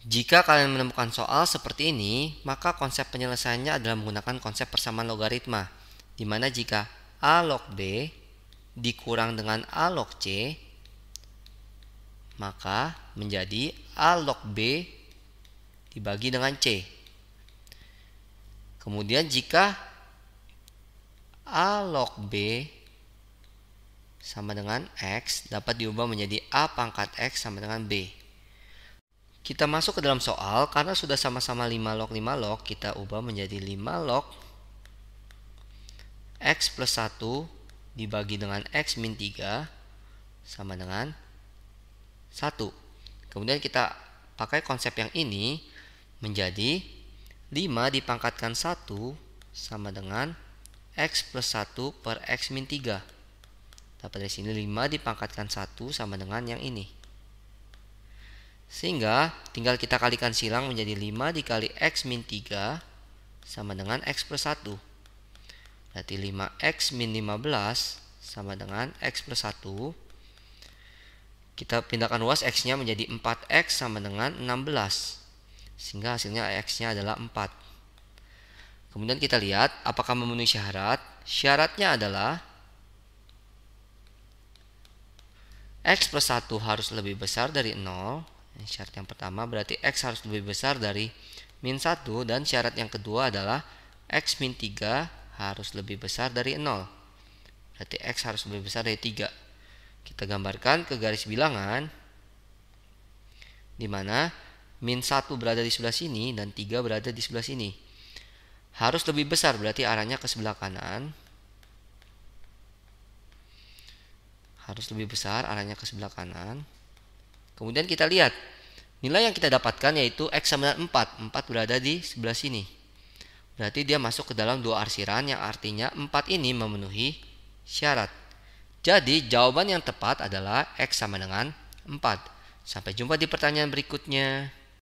Jika kalian menemukan soal seperti ini, maka konsep penyelesaiannya adalah menggunakan konsep persamaan logaritma, di mana jika A log B dikurang dengan A log C, maka menjadi A log B dibagi dengan C. Kemudian jika A log B sama dengan X dapat diubah menjadi A pangkat X sama dengan B. Kita masuk ke dalam soal karena sudah sama-sama 5 log 5 log, kita ubah menjadi 5 log x plus 1 dibagi dengan x min 3 sama dengan 1. Kemudian kita pakai konsep yang ini menjadi 5 dipangkatkan 1 sama dengan x plus 1 per x min 3. Dapat dari sini 5 dipangkatkan 1 sama dengan yang ini sehingga tinggal kita kalikan silang menjadi 5 dikali X min 3 sama dengan X plus 1. Berarti 5X min 15 sama dengan X plus 1. Kita pindahkan luas X-nya menjadi 4X sama dengan 16. Sehingga hasilnya X-nya adalah 4. Kemudian kita lihat apakah memenuhi syarat. Syaratnya adalah X plus 1 harus lebih besar dari 0 syarat yang pertama berarti X harus lebih besar dari min 1 dan syarat yang kedua adalah X min 3 harus lebih besar dari 0 berarti X harus lebih besar dari 3 kita gambarkan ke garis bilangan dimana min 1 berada di sebelah sini dan 3 berada di sebelah sini harus lebih besar berarti arahnya ke sebelah kanan harus lebih besar arahnya ke sebelah kanan Kemudian kita lihat nilai yang kita dapatkan yaitu X sama dengan 4. 4 berada di sebelah sini. Berarti dia masuk ke dalam dua arsiran yang artinya 4 ini memenuhi syarat. Jadi jawaban yang tepat adalah X sama dengan 4. Sampai jumpa di pertanyaan berikutnya.